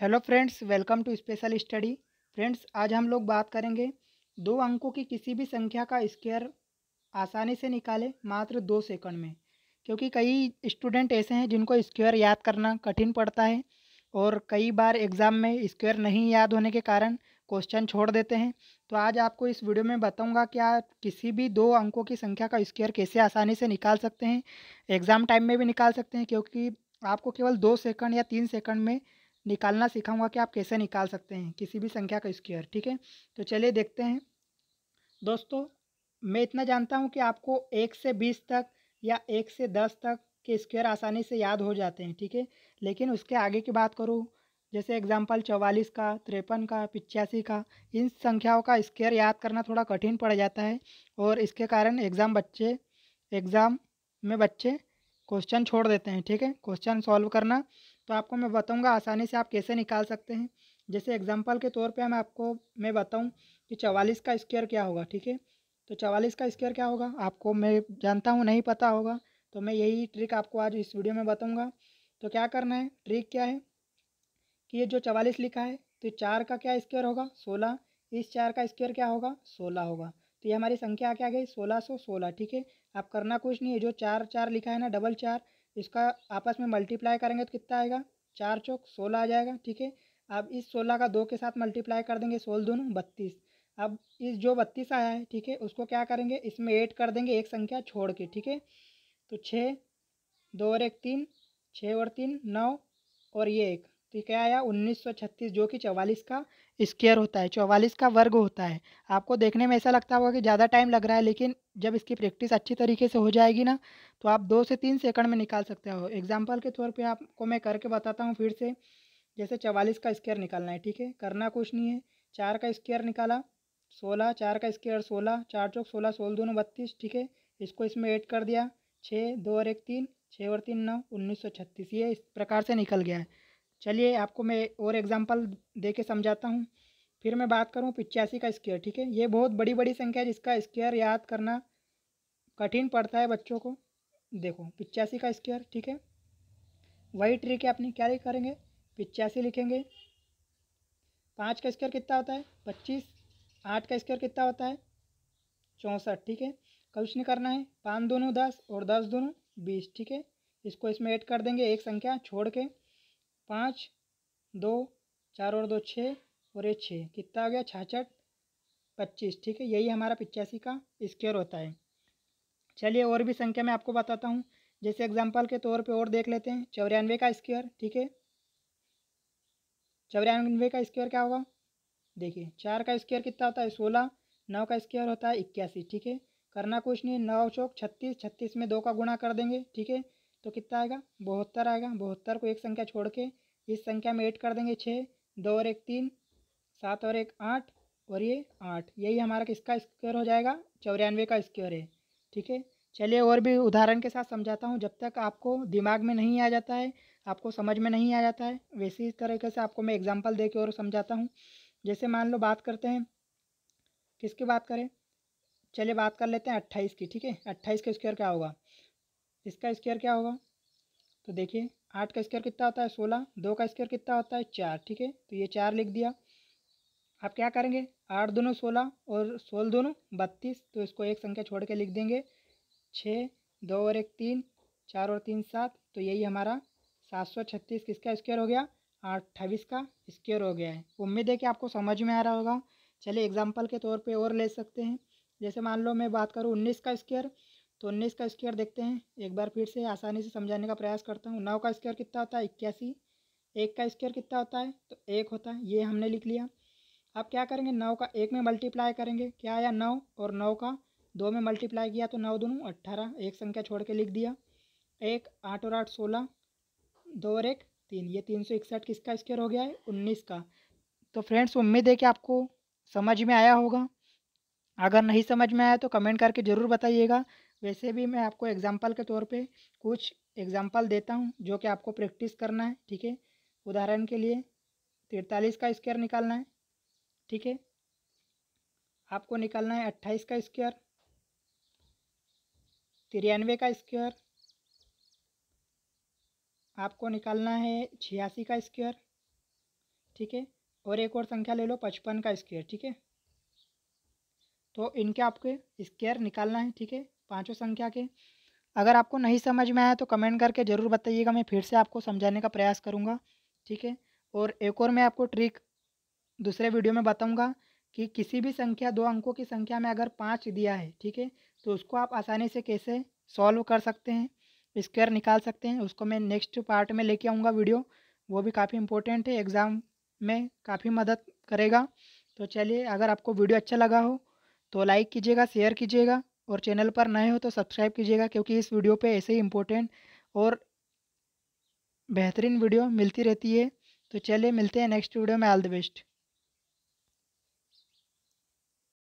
hello friends welcome to special study friends आज हम लोग बात करेंगे दो अंकों की किसी भी संख्या का स्क्वायर आसानी से निकालें मात्र दो सेकंड में क्योंकि कई स्टूडेंट ऐसे हैं जिनको स्क्वायर याद करना कठिन पड़ता है और कई बार एग्ज़ाम में स्क्वायर नहीं याद होने के कारण क्वेश्चन छोड़ देते हैं तो आज आपको इस वीडियो में बताऊंगा कि आप किसी भी दो अंकों की संख्या का स्क्वायर कैसे आसानी से निकाल सकते हैं एग्ज़ाम टाइम में भी निकाल सकते हैं क्योंकि आपको केवल दो सेकंड या तीन सेकंड में निकालना सिखाऊंगा कि आप कैसे निकाल सकते हैं किसी भी संख्या का स्क्वायर ठीक है तो चलिए देखते हैं दोस्तों मैं इतना जानता हूँ कि आपको एक से बीस तक या एक से दस तक के स्क्वायर आसानी से याद हो जाते हैं ठीक है लेकिन उसके आगे की बात करूँ जैसे एग्जाम्पल चौवालीस का तिरपन का पिचासी का इन संख्याओं का स्केयर याद करना थोड़ा कठिन पड़ जाता है और इसके कारण एग्ज़ाम बच्चे एग्ज़ाम में बच्चे क्वेश्चन छोड़ देते हैं ठीक है क्वेश्चन सॉल्व करना तो आपको मैं बताऊंगा आसानी से आप कैसे निकाल सकते हैं जैसे एग्जांपल के तौर पे हम आपको मैं बताऊं कि चवालीस का स्क्वायर क्या होगा ठीक है तो चवालीस का स्क्वायर क्या होगा आपको मैं जानता हूँ नहीं पता होगा तो मैं यही ट्रिक आपको आज इस वीडियो में बताऊँगा तो क्या करना है ट्रिक क्या है कि ये जो चवालीस लिखा है तो चार का क्या स्क्वायर होगा सोलह इस चार का स्क्वायर क्या होगा सोलह होगा तो ये हमारी संख्या क्या गई सोलह सौ सोलह ठीक है आप करना कुछ नहीं है जो चार चार लिखा है ना डबल चार इसका आपस में मल्टीप्लाई करेंगे तो कितना आएगा चार चौक सोलह आ जाएगा ठीक है अब इस सोलह का दो के साथ मल्टीप्लाई कर देंगे सोलह दोनों बत्तीस अब इस जो बत्तीस आया है ठीक है उसको क्या करेंगे इसमें ऐड कर देंगे एक संख्या छोड़ के ठीक है तो छः दो और एक तीन छः और तीन नौ और ये एक तो क्या आया उन्नीस सौ छत्तीस जो कि चवालीस का स्केयर होता है चौवालीस का वर्ग होता है आपको देखने में ऐसा लगता होगा कि ज़्यादा टाइम लग रहा है लेकिन जब इसकी प्रैक्टिस अच्छी तरीके से हो जाएगी ना तो आप दो से तीन सेकंड में निकाल सकते हो एग्जाम्पल के तौर पर आपको मैं करके बताता हूँ फिर से जैसे चवालीस का स्केयर निकालना है ठीक है करना कुछ नहीं है चार का स्केयर निकाला सोलह चार का स्केयर सोलह चार चौक सोलह सोलह दोनों बत्तीस ठीक है इसको इसमें ऐड कर दिया छः दो और एक तीन छः और तीन नौ उन्नीस सौ छत्तीस ये इस प्रकार से निकल गया है चलिए आपको मैं और एग्जांपल दे के समझाता हूँ फिर मैं बात करूँ पिचासी का स्केयर ठीक है ये बहुत बड़ी बड़ी संख्या है जिसका स्क्यर याद करना कठिन पड़ता है बच्चों को देखो पिचासी का स्केयर ठीक है वही ट्रिक है अपनी क्या करेंगे पिचासी लिखेंगे पाँच का स्क्यर कितना होता है पच्चीस आठ का स्क्यर कितना होता है चौंसठ ठीक है कुछ नहीं करना है पाँच दोनों दस और दस दोनों बीस ठीक है इसको इसमें ऐड कर देंगे एक संख्या छोड़ के पाँच दो चार और दो छः और एक छः कितना हो गया छाछठ पच्चीस ठीक है यही हमारा पिचासी का स्क्वायर होता है चलिए और भी संख्या मैं आपको बताता हूँ जैसे एग्जाम्पल के तौर पे और देख लेते हैं चौरानवे का स्क्वायर ठीक है चौरानवे का स्क्वायर क्या होगा देखिए चार का स्क्वायर कितना होता है सोलह नौ का स्क्वायर होता है इक्यासी ठीक है करना कुछ नहीं नौ चौक छत्तीस छत्तीस में दो का गुणा कर देंगे ठीक है तो कितना आएगा बहत्तर आएगा बहत्तर को एक संख्या छोड़ के इस संख्या में ऐड कर देंगे छः दो और एक तीन सात और एक आठ और ये आठ यही हमारा किसका स्क्वायर हो जाएगा चौरानवे का स्क्वायर है ठीक है चलिए और भी उदाहरण के साथ समझाता हूँ जब तक आपको दिमाग में नहीं आ जाता है आपको समझ में नहीं आ जाता है वैसे इस तरीके से आपको मैं एग्जाम्पल दे के और समझाता हूँ जैसे मान लो बात करते हैं किसकी बात करें चलिए बात कर लेते हैं अट्ठाईस की ठीक है अट्ठाईस का स्क्वायर क्या होगा इसका स्क्वायर क्या होगा तो देखिए आठ का स्क्वायर कितना होता है सोलह दो का स्क्वायर कितना होता है चार ठीक है तो ये चार लिख दिया आप क्या करेंगे आठ दोनों सोलह और सोलह दोनों बत्तीस तो इसको एक संख्या छोड़ के लिख देंगे छः दो और एक तीन चार और तीन सात तो यही हमारा सात सौ छत्तीस किसका स्क्वायर हो गया अट्ठाईस का स्क्वायर हो गया है उम्मीद है कि आपको समझ में आ रहा होगा चलिए एग्जाम्पल के तौर पे और ले सकते हैं जैसे मान लो मैं बात करूँ उन्नीस का स्क्वायर तो उन्नीस का स्क्वायर देखते हैं एक बार फिर से आसानी से समझाने का प्रयास करता हूँ नौ का स्क्वायर कितना होता है इक्यासी एक का स्क्वायर कितना होता है तो एक होता है ये हमने लिख लिया अब क्या करेंगे नौ का एक में मल्टीप्लाई करेंगे क्या आया नौ और नौ का दो में मल्टीप्लाई किया तो नौ दोनों अट्ठारह एक संख्या छोड़ के लिख दिया एक आठ और आठ सोलह दो और एक तीन ये तीन सौ इकसठ किसका स्क्वायर हो गया है उन्नीस का तो फ्रेंड्स उम्मीद है कि आपको समझ में आया होगा अगर नहीं समझ में आया तो कमेंट करके ज़रूर बताइएगा वैसे भी मैं आपको एग्ज़ाम्पल के तौर पे कुछ एग्ज़ाम्पल देता हूँ जो कि आपको प्रैक्टिस करना है ठीक है उदाहरण के लिए तिरतालीस का स्क्वायर निकालना है ठीक है आपको निकालना है अट्ठाईस का स्क्वायर तिरानवे का स्क्वायर आपको निकालना है छियासी का स्क्वायर ठीक है और एक और संख्या ले लो पचपन का स्क्वायर ठीक है तो इनके आपके स्क्वायर निकालना है ठीक है पाँचों संख्या के अगर आपको नहीं समझ में आया तो कमेंट करके ज़रूर बताइएगा मैं फिर से आपको समझाने का प्रयास करूँगा ठीक है और एक और मैं आपको ट्रिक दूसरे वीडियो में बताऊँगा कि किसी भी संख्या दो अंकों की संख्या में अगर पाँच दिया है ठीक है तो उसको आप आसानी से कैसे सॉल्व कर सकते हैं स्क्वायर निकाल सकते हैं उसको मैं नेक्स्ट पार्ट में लेके आऊँगा वीडियो वो भी काफ़ी इंपॉर्टेंट है एग्ज़ाम में काफ़ी मदद करेगा तो चलिए अगर आपको वीडियो अच्छा लगा हो तो लाइक कीजिएगा शेयर कीजिएगा और चैनल पर नए हो तो सब्सक्राइब कीजिएगा क्योंकि इस वीडियो पे ऐसे ही इम्पोर्टेंट और बेहतरीन वीडियो मिलती रहती है तो चलिए मिलते हैं नेक्स्ट वीडियो में ऑल द बेस्ट